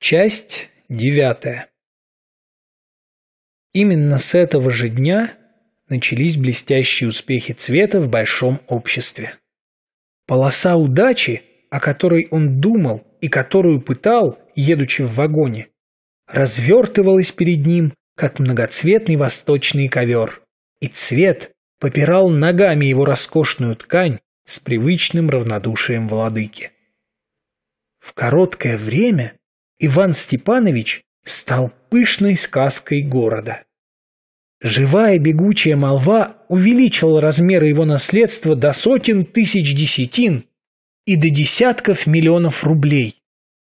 Часть девятая. Именно с этого же дня начались блестящие успехи Цвета в большом обществе. Полоса удачи, о которой он думал и которую пытал, едучи в вагоне, развертывалась перед ним, как многоцветный восточный ковер, и Цвет попирал ногами его роскошную ткань с привычным равнодушием владыки. В короткое время – Иван Степанович стал пышной сказкой города. Живая бегучая молва увеличила размеры его наследства до сотен тысяч десятин и до десятков миллионов рублей.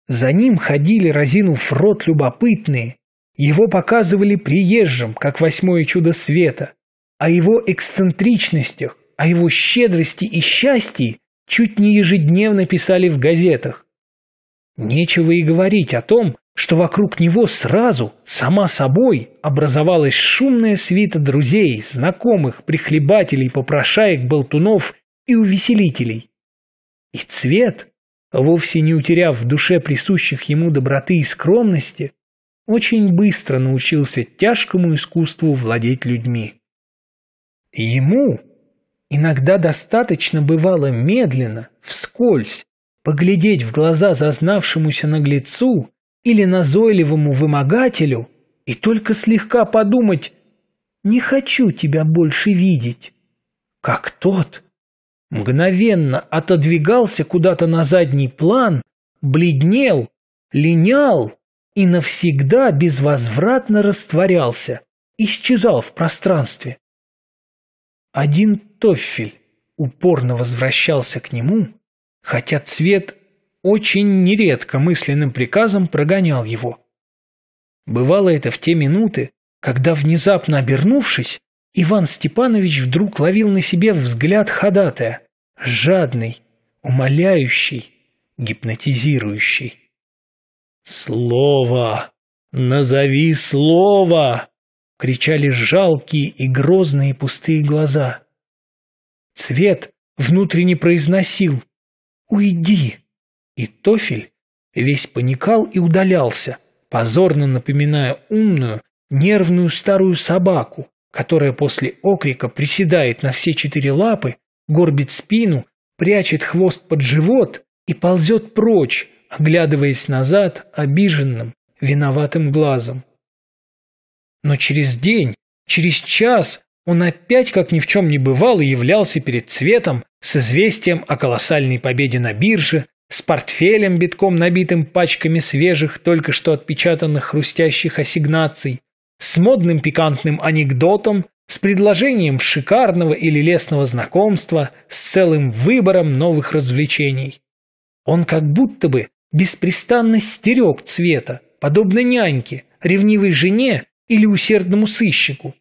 За ним ходили, разинув рот, любопытные. Его показывали приезжим, как восьмое чудо света. О его эксцентричностях, о его щедрости и счастье чуть не ежедневно писали в газетах. Нечего и говорить о том, что вокруг него сразу, сама собой, образовалась шумная свита друзей, знакомых, прихлебателей, попрошаек, болтунов и увеселителей. И цвет, вовсе не утеряв в душе присущих ему доброты и скромности, очень быстро научился тяжкому искусству владеть людьми. Ему иногда достаточно бывало медленно, вскользь, Поглядеть в глаза зазнавшемуся наглецу или назойливому вымогателю и только слегка подумать «Не хочу тебя больше видеть», как тот мгновенно отодвигался куда-то на задний план, бледнел, линял и навсегда безвозвратно растворялся, исчезал в пространстве. Один Тоффель упорно возвращался к нему, хотя цвет очень нередко мысленным приказом прогонял его. Бывало это в те минуты, когда, внезапно обернувшись, Иван Степанович вдруг ловил на себе взгляд ходатая, жадный, умоляющий, гипнотизирующий. «Слово! Назови слово!» — кричали жалкие и грозные пустые глаза. Цвет внутренне произносил — Уйди!» И Тофель весь паникал и удалялся, позорно напоминая умную, нервную старую собаку, которая после окрика приседает на все четыре лапы, горбит спину, прячет хвост под живот и ползет прочь, оглядываясь назад обиженным, виноватым глазом. Но через день, через час он опять, как ни в чем не бывало, являлся перед Цветом с известием о колоссальной победе на бирже, с портфелем, битком набитым пачками свежих, только что отпечатанных хрустящих ассигнаций, с модным пикантным анекдотом, с предложением шикарного или лесного знакомства, с целым выбором новых развлечений. Он как будто бы беспрестанно стерег цвета, подобно няньке, ревнивой жене или усердному сыщику,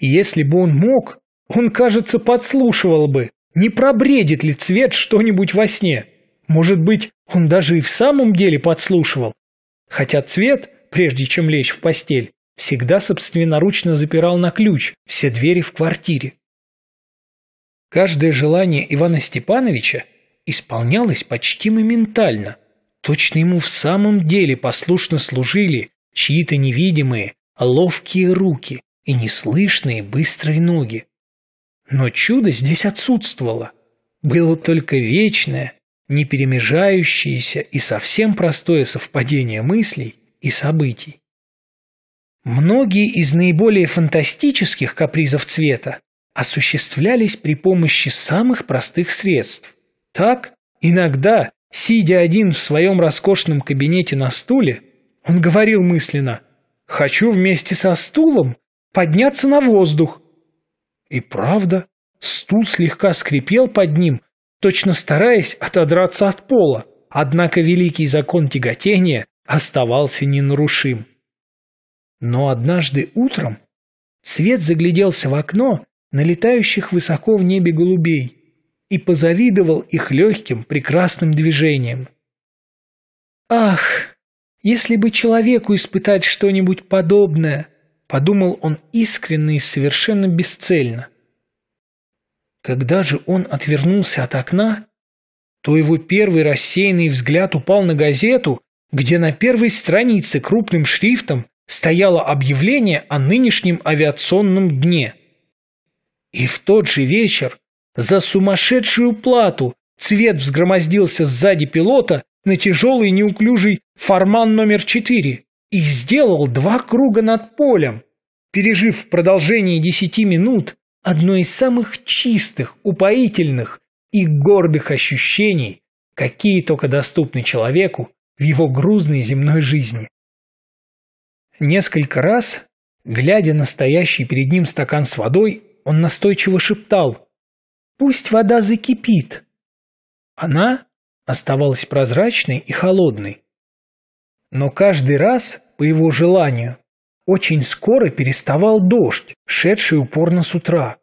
и если бы он мог, он, кажется, подслушивал бы, не пробредит ли цвет что-нибудь во сне. Может быть, он даже и в самом деле подслушивал. Хотя цвет, прежде чем лечь в постель, всегда собственноручно запирал на ключ все двери в квартире. Каждое желание Ивана Степановича исполнялось почти моментально. Точно ему в самом деле послушно служили чьи-то невидимые, ловкие руки и неслышные быстрые ноги. Но чудо здесь отсутствовало. Было только вечное, неперемежающееся и совсем простое совпадение мыслей и событий. Многие из наиболее фантастических капризов цвета осуществлялись при помощи самых простых средств. Так, иногда, сидя один в своем роскошном кабинете на стуле, он говорил мысленно «Хочу вместе со стулом подняться на воздух. И правда, стул слегка скрипел под ним, точно стараясь отодраться от пола, однако великий закон тяготения оставался ненарушим. Но однажды утром Свет загляделся в окно на летающих высоко в небе голубей и позавидовал их легким, прекрасным движением. «Ах, если бы человеку испытать что-нибудь подобное!» Подумал он искренне и совершенно бесцельно. Когда же он отвернулся от окна, то его первый рассеянный взгляд упал на газету, где на первой странице крупным шрифтом стояло объявление о нынешнем авиационном дне. И в тот же вечер за сумасшедшую плату цвет взгромоздился сзади пилота на тяжелый неуклюжий форман номер четыре и сделал два круга над полем, пережив в продолжении десяти минут одно из самых чистых, упоительных и гордых ощущений, какие только доступны человеку в его грузной земной жизни. Несколько раз, глядя на стоящий перед ним стакан с водой, он настойчиво шептал «Пусть вода закипит». Она оставалась прозрачной и холодной, но каждый раз, по его желанию, очень скоро переставал дождь, шедший упорно с утра.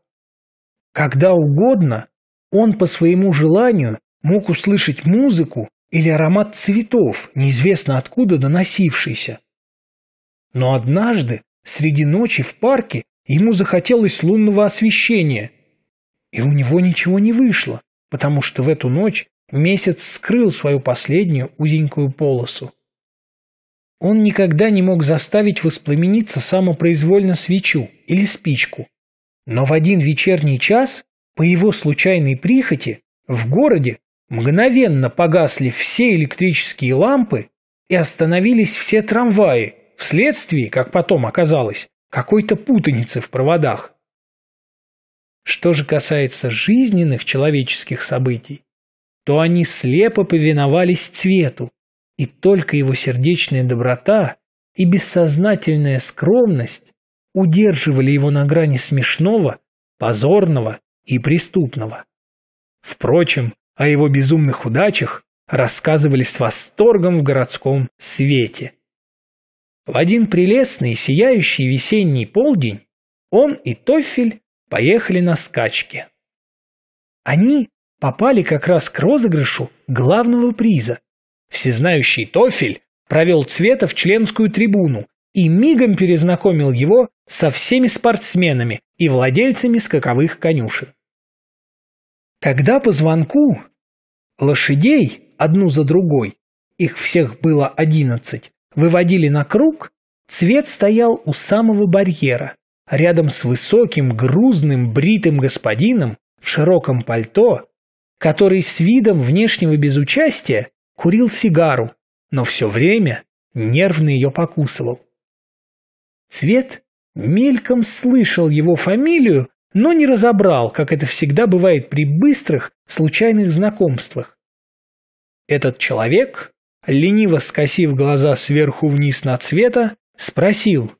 Когда угодно, он по своему желанию мог услышать музыку или аромат цветов, неизвестно откуда доносившийся. Но однажды, среди ночи в парке, ему захотелось лунного освещения, и у него ничего не вышло, потому что в эту ночь месяц скрыл свою последнюю узенькую полосу. Он никогда не мог заставить воспламениться самопроизвольно свечу или спичку. Но в один вечерний час, по его случайной прихоти, в городе мгновенно погасли все электрические лампы и остановились все трамваи, вследствие, как потом оказалось, какой-то путаницы в проводах. Что же касается жизненных человеческих событий, то они слепо повиновались цвету, и только его сердечная доброта и бессознательная скромность удерживали его на грани смешного, позорного и преступного. Впрочем, о его безумных удачах рассказывали с восторгом в городском свете. В один прелестный сияющий весенний полдень он и Тофель поехали на скачки. Они попали как раз к розыгрышу главного приза Всезнающий Тофель провел Цвета в членскую трибуну и мигом перезнакомил его со всеми спортсменами и владельцами скаковых конюшен. Когда по звонку лошадей, одну за другой, их всех было одиннадцать, выводили на круг, Цвет стоял у самого барьера, рядом с высоким, грузным, бритым господином в широком пальто, который с видом внешнего безучастия курил сигару, но все время нервно ее покусывал. Цвет мельком слышал его фамилию, но не разобрал, как это всегда бывает при быстрых, случайных знакомствах. Этот человек, лениво скосив глаза сверху вниз на цвета, спросил.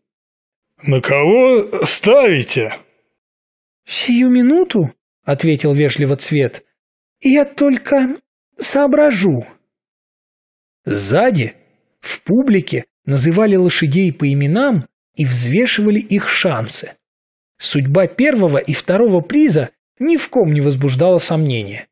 «На кого ставите?» «Сию минуту», — ответил вежливо цвет, — «я только соображу». Сзади, в публике, называли лошадей по именам и взвешивали их шансы. Судьба первого и второго приза ни в ком не возбуждала сомнения.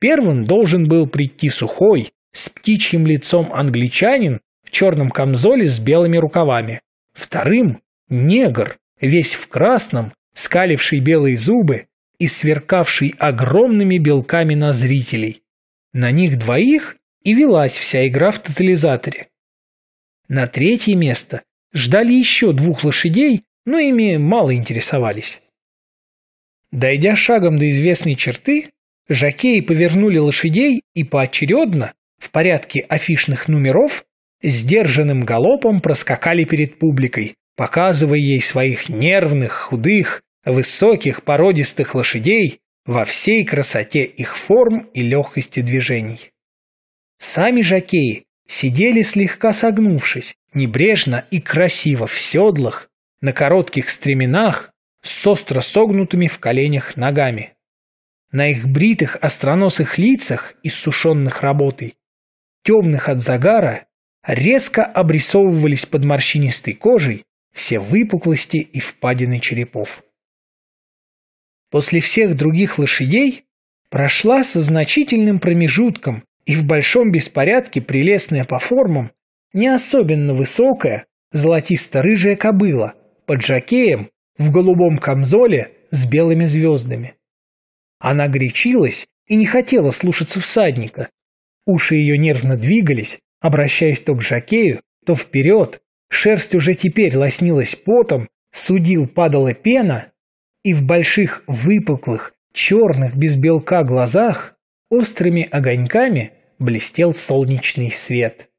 Первым должен был прийти сухой, с птичьим лицом англичанин в черном камзоле с белыми рукавами. Вторым – негр, весь в красном, скаливший белые зубы и сверкавший огромными белками на зрителей. На них двоих и велась вся игра в тотализаторе. На третье место ждали еще двух лошадей, но ими мало интересовались. Дойдя шагом до известной черты, жакеи повернули лошадей и поочередно, в порядке афишных номеров, сдержанным галопом проскакали перед публикой, показывая ей своих нервных, худых, высоких, породистых лошадей во всей красоте их форм и легкости движений. Сами жакеи сидели слегка согнувшись, небрежно и красиво в седлах, на коротких стременах, с остро согнутыми в коленях ногами. На их бритых остроносых лицах, иссушенных работой, темных от загара, резко обрисовывались под морщинистой кожей все выпуклости и впадины черепов. После всех других лошадей прошла со значительным промежутком и в большом беспорядке прелестная по формам, не особенно высокая, золотисто-рыжая кобыла под жакеем в голубом камзоле с белыми звездами. Она гречилась и не хотела слушаться всадника. Уши ее нервно двигались, обращаясь то к жакею, то вперед. Шерсть уже теперь лоснилась потом, судил падала пена, и в больших выпуклых, черных без белка глазах острыми огоньками блестел солнечный свет.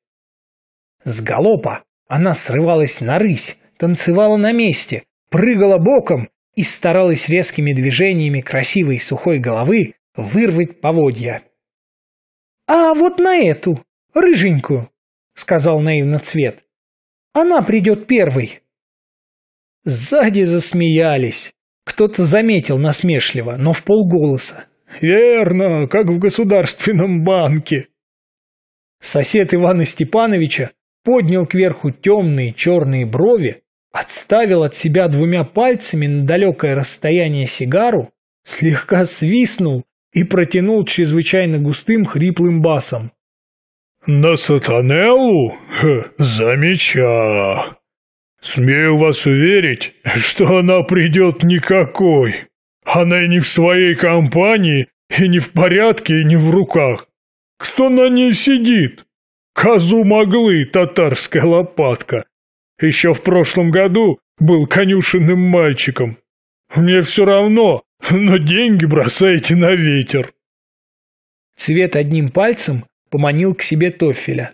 С галопа она срывалась на рысь, танцевала на месте, прыгала боком и старалась резкими движениями красивой сухой головы вырвать поводья. «А вот на эту, рыженькую», — сказал наивно цвет. «Она придет первой». Сзади засмеялись. Кто-то заметил насмешливо, но в полголоса. «Верно, как в государственном банке». Сосед Ивана Степановича поднял кверху темные черные брови, отставил от себя двумя пальцами на далекое расстояние сигару, слегка свистнул и протянул чрезвычайно густым хриплым басом. «На сатанеллу? Ха, замеча! Смею вас уверить, что она придет никакой!» Она и не в своей компании, и не в порядке, и не в руках. Кто на ней сидит? Козу моглы, татарская лопатка. Еще в прошлом году был конюшенным мальчиком. Мне все равно, но деньги бросайте на ветер. Цвет одним пальцем поманил к себе Тофеля.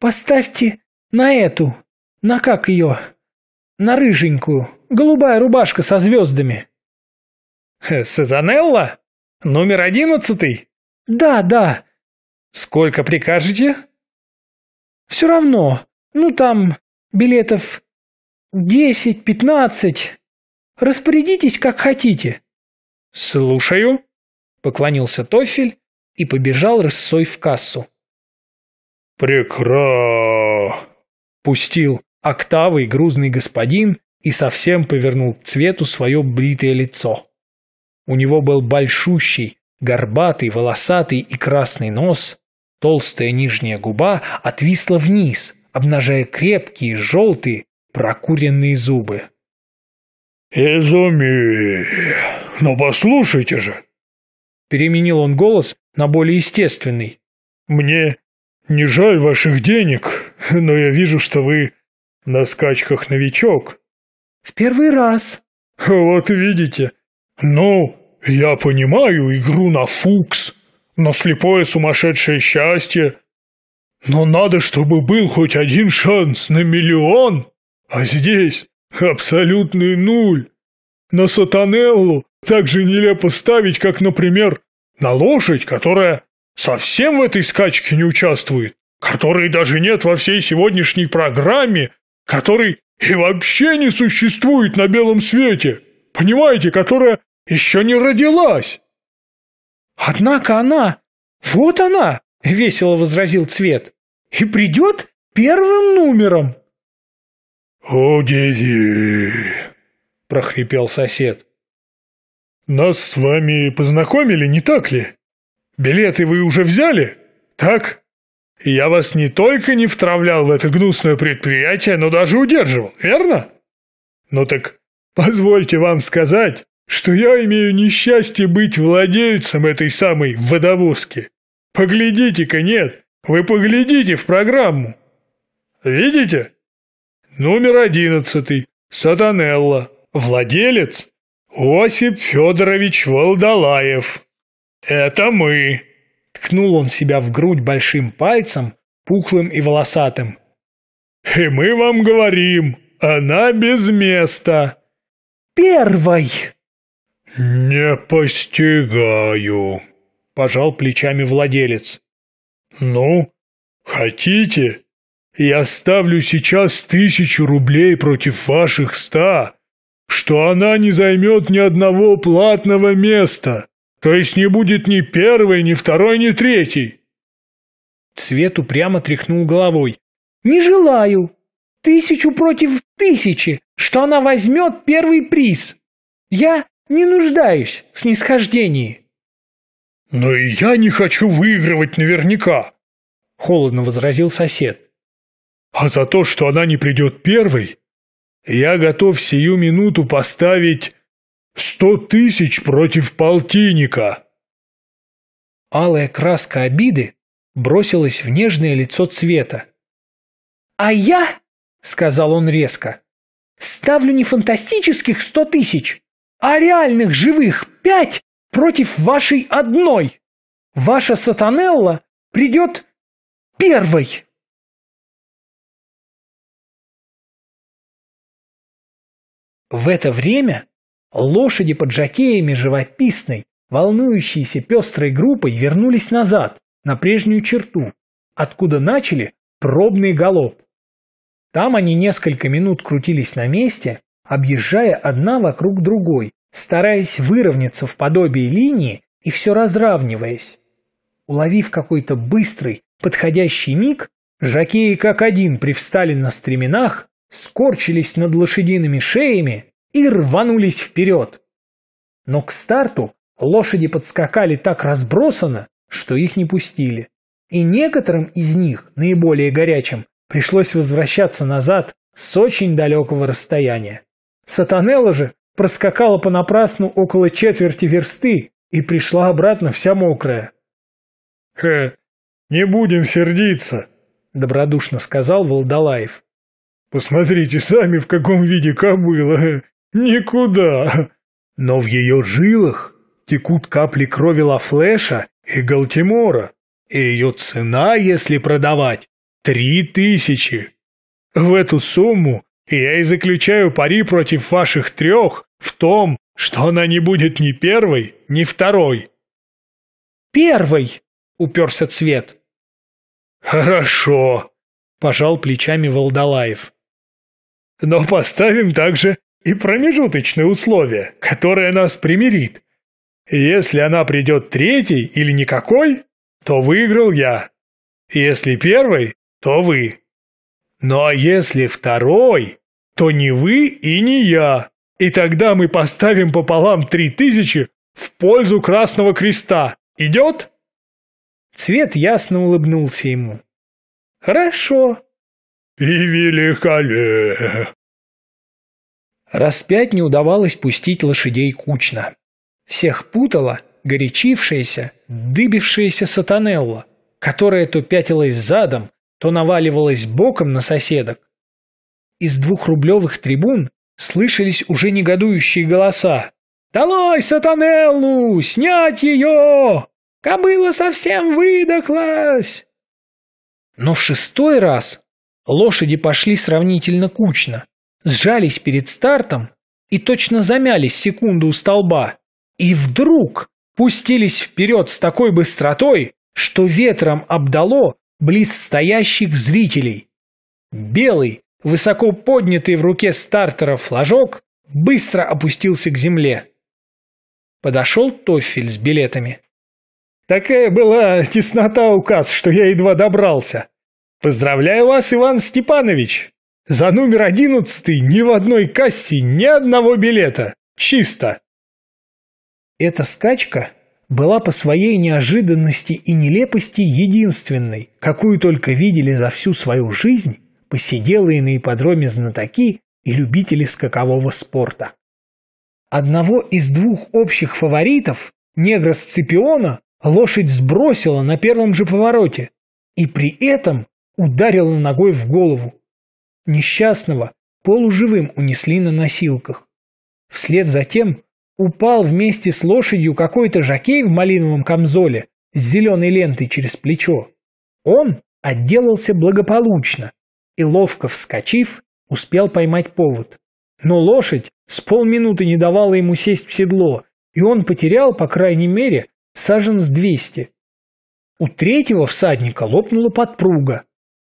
«Поставьте на эту, на как ее, на рыженькую, голубая рубашка со звездами». «Сазанелла? Номер одиннадцатый?» «Да, да». «Сколько прикажете?» «Все равно. Ну, там билетов десять, пятнадцать. Распорядитесь, как хотите». «Слушаю», — поклонился Тофель и побежал рысцой в кассу. «Прекра!» — пустил октавой грузный господин и совсем повернул к цвету свое бритое лицо. У него был большущий, горбатый, волосатый и красный нос, толстая нижняя губа отвисла вниз, обнажая крепкие, желтые, прокуренные зубы. «Изуми! Но ну, послушайте же!» Переменил он голос на более естественный. «Мне не жаль ваших денег, но я вижу, что вы на скачках новичок». «В первый раз». «Вот видите, «Ну, я понимаю игру на фукс, на слепое сумасшедшее счастье, но надо, чтобы был хоть один шанс на миллион, а здесь абсолютный нуль. На сатанеллу так же нелепо ставить, как, например, на лошадь, которая совсем в этой скачке не участвует, которой даже нет во всей сегодняшней программе, которой и вообще не существует на белом свете, понимаете, которая еще не родилась!» «Однако она... Вот она!» — весело возразил Цвет. «И придет первым номером!» «Удиви!» — прохрипел сосед. «Нас с вами познакомили, не так ли? Билеты вы уже взяли, так? Я вас не только не втравлял в это гнусное предприятие, но даже удерживал, верно? Ну так позвольте вам сказать, что я имею несчастье быть владельцем этой самой водовозки. Поглядите-ка, нет, вы поглядите в программу. Видите? Номер одиннадцатый. Сатанелла. Владелец Осип Федорович Волдалаев. Это мы. Ткнул он себя в грудь большим пальцем, пухлым и волосатым. И мы вам говорим, она без места. Первый. «Не постигаю», — пожал плечами владелец. «Ну, хотите? Я ставлю сейчас тысячу рублей против ваших ста, что она не займет ни одного платного места, то есть не будет ни первой, ни второй, ни третьей». Цвет упрямо тряхнул головой. «Не желаю. Тысячу против тысячи, что она возьмет первый приз. Я не нуждаюсь в снисхождении. Но и я не хочу выигрывать наверняка, холодно возразил сосед. А за то, что она не придет первой, я готов сию минуту поставить сто тысяч против полтинника. Алая краска обиды бросилась в нежное лицо цвета. «А я, — сказал он резко, — ставлю не фантастических сто тысяч, а реальных живых пять против вашей одной. Ваша сатанелла придет первой. В это время лошади под жакеями живописной, волнующейся пестрой группой вернулись назад, на прежнюю черту, откуда начали пробный галоп. Там они несколько минут крутились на месте, объезжая одна вокруг другой, стараясь выровняться в подобии линии и все разравниваясь. Уловив какой-то быстрый, подходящий миг, жакеи как один привстали на стременах, скорчились над лошадиными шеями и рванулись вперед. Но к старту лошади подскакали так разбросано, что их не пустили. И некоторым из них, наиболее горячим, пришлось возвращаться назад с очень далекого расстояния. Сатанелла же проскакала понапрасну около четверти версты и пришла обратно вся мокрая. «Хе, не будем сердиться», — добродушно сказал Волдалаев. «Посмотрите сами, в каком виде кобыла. Никуда». «Но в ее жилах текут капли крови Лафлеша и Галтимора, и ее цена, если продавать, три тысячи. В эту сумму я и заключаю пари против ваших трех в том, что она не будет ни первой, ни второй. Первый, уперся цвет. Хорошо, пожал плечами Волдалаев. Но поставим также и промежуточное условие, которое нас примирит. Если она придет третий или никакой, то выиграл я. Если первый, то вы. Но «Ну а если второй, то не вы и не я. И тогда мы поставим пополам три тысячи в пользу Красного Креста. Идет?» Цвет ясно улыбнулся ему. «Хорошо». «И великолепно!» Распять не удавалось пустить лошадей кучно. Всех путала горячившаяся, дыбившаяся сатанелла, которая то пятилась задом, то наваливалась боком на соседок. Из двухрублевых трибун слышались уже негодующие голоса. «Долой сатанеллу! Снять ее! Кобыла совсем выдохлась!» Но в шестой раз лошади пошли сравнительно кучно, сжались перед стартом и точно замялись секунду у столба. И вдруг пустились вперед с такой быстротой, что ветром обдало близ стоящих зрителей. Белый, высоко поднятый в руке стартера флажок, быстро опустился к земле. Подошел Тофель с билетами. «Такая была теснота указ, что я едва добрался. Поздравляю вас, Иван Степанович! За номер одиннадцатый ни в одной кассе ни одного билета. Чисто!» Эта скачка была по своей неожиданности и нелепости единственной, какую только видели за всю свою жизнь посиделые на ипподроме знатоки и любители скакового спорта. Одного из двух общих фаворитов, негра Сципиона, лошадь сбросила на первом же повороте и при этом ударила ногой в голову. Несчастного полуживым унесли на носилках. Вслед за тем Упал вместе с лошадью какой-то жокей в малиновом камзоле с зеленой лентой через плечо. Он отделался благополучно и, ловко вскочив, успел поймать повод. Но лошадь с полминуты не давала ему сесть в седло, и он потерял, по крайней мере, сажен с двести. У третьего всадника лопнула подпруга.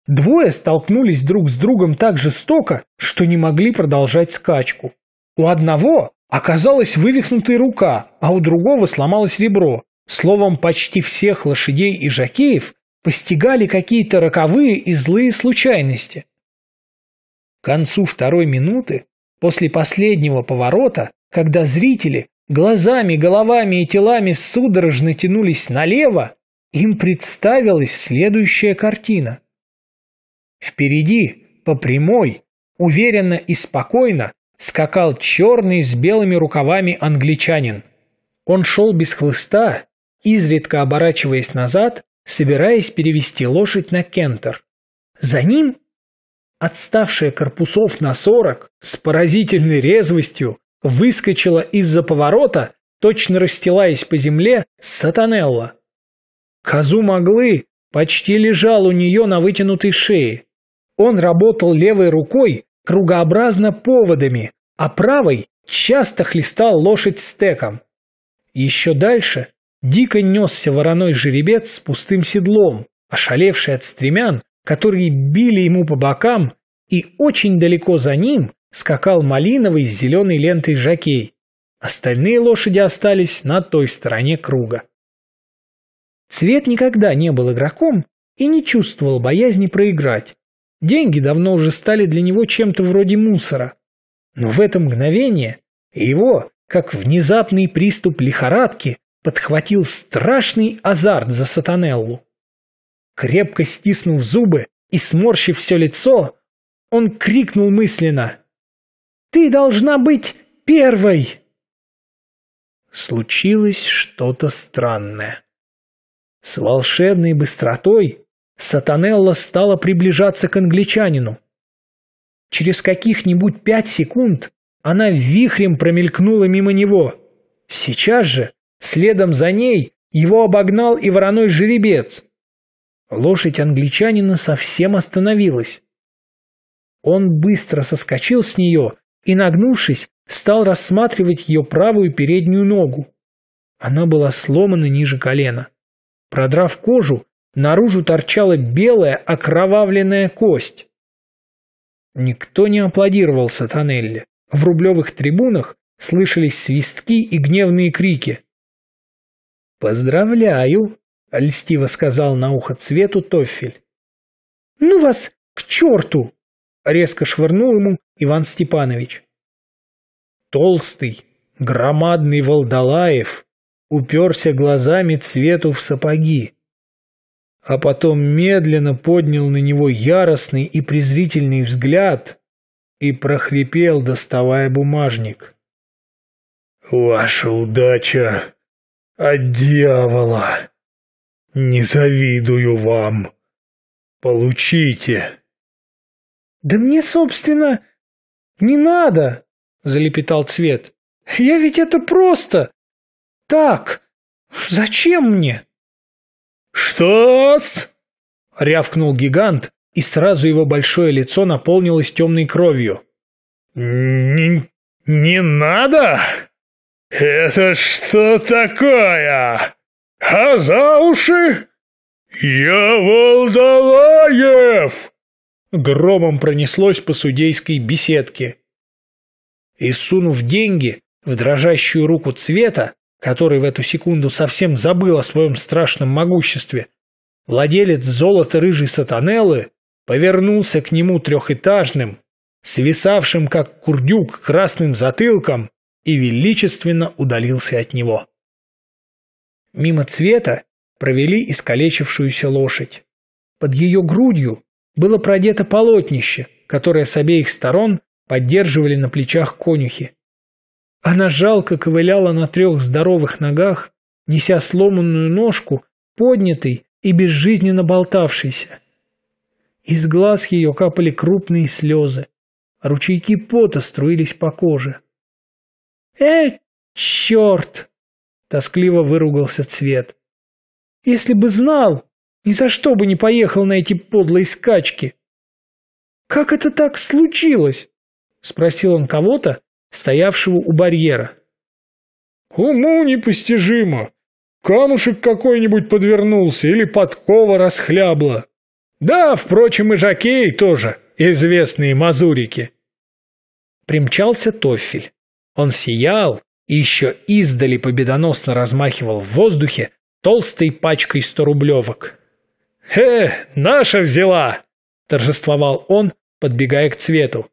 Двое столкнулись друг с другом так жестоко, что не могли продолжать скачку. У одного Оказалась вывихнутая рука, а у другого сломалось ребро. Словом, почти всех лошадей и жакеев постигали какие-то роковые и злые случайности. К концу второй минуты, после последнего поворота, когда зрители глазами, головами и телами судорожно тянулись налево, им представилась следующая картина. Впереди, по прямой, уверенно и спокойно, скакал черный с белыми рукавами англичанин. Он шел без хлыста, изредка оборачиваясь назад, собираясь перевести лошадь на кентер. За ним, отставшая корпусов на сорок, с поразительной резвостью, выскочила из-за поворота, точно расстилаясь по земле, сатанелла. Казум моглы почти лежал у нее на вытянутой шее. Он работал левой рукой, кругообразно поводами, а правой часто хлестал лошадь стеком. Еще дальше дико несся вороной жеребец с пустым седлом, ошалевший от стремян, которые били ему по бокам, и очень далеко за ним скакал малиновый с зеленой лентой жакей. Остальные лошади остались на той стороне круга. Цвет никогда не был игроком и не чувствовал боязни проиграть, Деньги давно уже стали для него чем-то вроде мусора. Но в это мгновение его, как внезапный приступ лихорадки, подхватил страшный азарт за Сатанеллу. Крепко стиснув зубы и сморщив все лицо, он крикнул мысленно «Ты должна быть первой!» Случилось что-то странное. С волшебной быстротой Сатанелла стала приближаться к англичанину. Через каких-нибудь пять секунд она вихрем промелькнула мимо него. Сейчас же, следом за ней, его обогнал и вороной жеребец. Лошадь англичанина совсем остановилась. Он быстро соскочил с нее и, нагнувшись, стал рассматривать ее правую переднюю ногу. Она была сломана ниже колена. Продрав кожу, Наружу торчала белая окровавленная кость. Никто не аплодировал Сатанелли. В рублевых трибунах слышались свистки и гневные крики. «Поздравляю!» — льстиво сказал на ухо цвету Тофель. «Ну вас к черту!» — резко швырнул ему Иван Степанович. Толстый, громадный Волдалаев уперся глазами цвету в сапоги а потом медленно поднял на него яростный и презрительный взгляд и прохрипел, доставая бумажник. «Ваша удача от дьявола! Не завидую вам! Получите!» «Да мне, собственно, не надо!» — залепетал Цвет. «Я ведь это просто! Так! Зачем мне?» «Что-с?» — рявкнул гигант, и сразу его большое лицо наполнилось темной кровью. «Не, не надо? Это что такое? А за уши? Я Волдалаев!» Громом пронеслось по судейской беседке. И сунув деньги в дрожащую руку цвета, который в эту секунду совсем забыл о своем страшном могуществе, владелец золота-рыжей сатанеллы повернулся к нему трехэтажным, свисавшим как курдюк красным затылком и величественно удалился от него. Мимо цвета провели искалечившуюся лошадь. Под ее грудью было продето полотнище, которое с обеих сторон поддерживали на плечах конюхи. Она жалко ковыляла на трех здоровых ногах, неся сломанную ножку, поднятой и безжизненно болтавшейся. Из глаз ее капали крупные слезы. Ручейки пота струились по коже. «Э, черт!» – тоскливо выругался Цвет. «Если бы знал, ни за что бы не поехал на эти подлые скачки!» «Как это так случилось?» – спросил он кого-то, стоявшего у барьера. «Уму непостижимо! Камушек какой-нибудь подвернулся или подкова расхлябла. Да, впрочем, и жакеи тоже, известные мазурики!» Примчался Тофель. Он сиял и еще издали победоносно размахивал в воздухе толстой пачкой сторублевок. «Хе, наша взяла!» – торжествовал он, подбегая к цвету.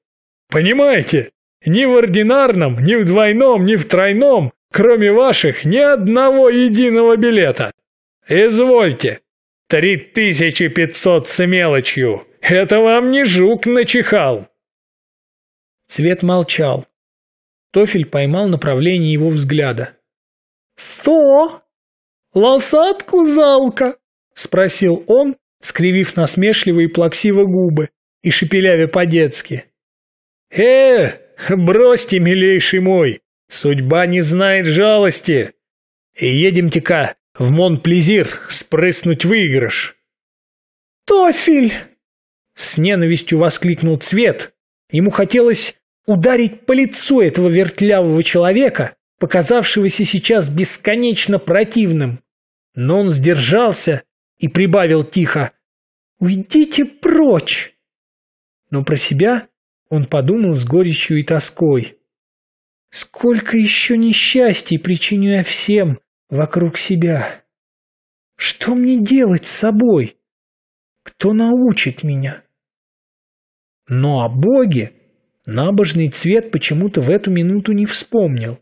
«Понимаете, ни в ординарном, ни в двойном, ни в тройном, кроме ваших, ни одного единого билета. Извольте. Три тысячи пятьсот с мелочью. Это вам не жук начихал. Цвет молчал. Тофель поймал направление его взгляда. «Сто? Лосатку залка?» — спросил он, скривив насмешливые и плаксиво губы и шепелявя по-детски. «Э, Бросьте, милейший мой, судьба не знает жалости. Едемте-ка в Монплезир спрыснуть выигрыш. Тофель! С ненавистью воскликнул Цвет. Ему хотелось ударить по лицу этого вертлявого человека, показавшегося сейчас бесконечно противным. Но он сдержался и прибавил тихо «Уйдите прочь!» Но про себя он подумал с горечью и тоской. «Сколько еще несчастий причиню я всем вокруг себя! Что мне делать с собой? Кто научит меня?» Но о Боге набожный цвет почему-то в эту минуту не вспомнил.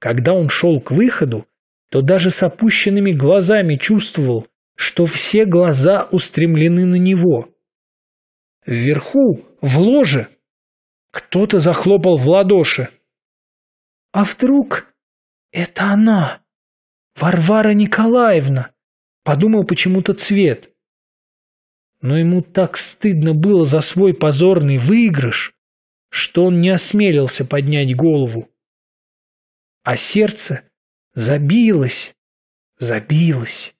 Когда он шел к выходу, то даже с опущенными глазами чувствовал, что все глаза устремлены на него. Вверху, в ложе, кто-то захлопал в ладоши. А вдруг это она, Варвара Николаевна, подумал почему-то цвет. Но ему так стыдно было за свой позорный выигрыш, что он не осмелился поднять голову. А сердце забилось, забилось.